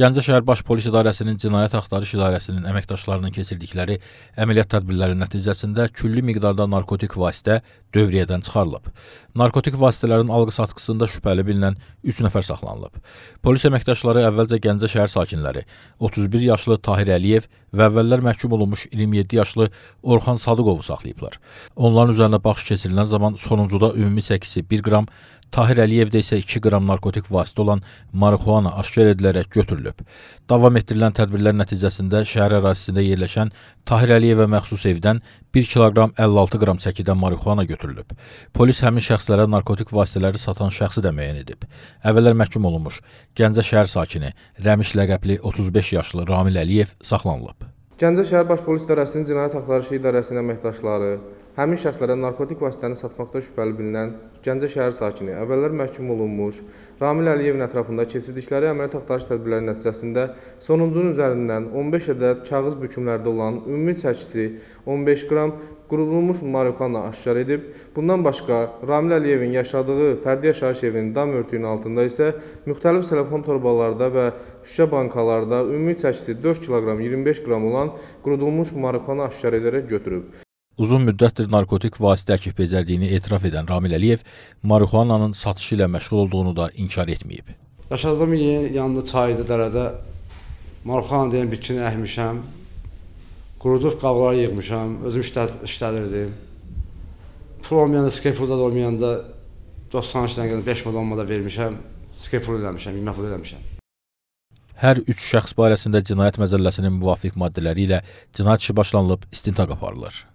Gəncə şəhər Baş Polis İdarəsinin Cinayət Axtarış İdarəsinin əməkdaşlarının keçirdikləri əməliyyat tədbirləri nəticəsində külli miqdarda narkotik vasitə dövriyyədən çıxarılıb. Narkotik vasitələrin alqı-satqısında şübhəli bilinən 3 nəfər saxlanılıb. Polis əməkdaşları əvvəlcə Gəncə şəhər sakinləri 31 yaşlı Tahir Əliyev və əvvəllər məhkum olunmuş 27 yaşlı Orxan Sadıqovu saxlayıblar. Onların üzərinə baxış keçirilən zaman sonuncuda ümumi çəkisi 1 qram, Tahir Əliyevdə isə 2 qram narkotik vasitə olan marixuana aşkar edilərək götürülüb. Davam etdirilən tədbirlər nəticəsində şəhər ərazisində yerləşən Tahir Əliyevə məxsus evdən 1 kiloqram 56 qram çəkidə marixuana götürülüb. Polis həmin şəxslərə narkotik vasitələri satan şəxsi də müəyyən edib. Əvvəllər məhkum olunmuş Gəncə şəhər sakini Rəmiş ləqəbli 35 yaşlı Ramil Əliyev saxlanılıb. Gəncə şəhər baş polis idarəsinin cinayət axtarışı idarəsinin əməkdaşları Həmin şəxslərə narkotik vasitəni satmaqda şübhəli bilinən Gəncə şəhər sakini əvvəllər məhkum olunmuş Ramil Əliyevin ətrafında keçirdikləri əməliyyat axtarış tədbirləri nəticəsində sonuncunun üzərindən 15 ədəd kağız bükümlərdə olan ümumi çəkisi 15 qram qurulmuş marixuana aşkar edib. Bundan başqa Ramil Əliyevin yaşadığı fərdi yaşayış evinin dam örtüyünün altında isə müxtəlif telefon torbalarda və şüşə bankalarda ümumi çəkisi 4 kiloqram 25 qram olan qurudulmuş marixuana aşkar edərək götürüb. Uzun müddətdir narkotik vasitə ki, bezərdiyini etiraf edən Ramil Əliyev marihuananın satışı ilə məşğul olduğunu da inkar etməyib. Yaşadığım yerin yanında çaydı dərədə marihuana deyən bitkini əhmişəm, qurudub qabları yığmışam, özüm işlənirdim. Pul olmayanda, skepulda da olmayanda 90 işdən qədər 5 mada 10 mada vermişəm, skepul eləmişəm, yemək pul eləmişəm hər üç şəxs barəsində cinayət məcəlləsinin müvafiq maddələri ilə cinayət işi başlanılıb, istintaq aparılır.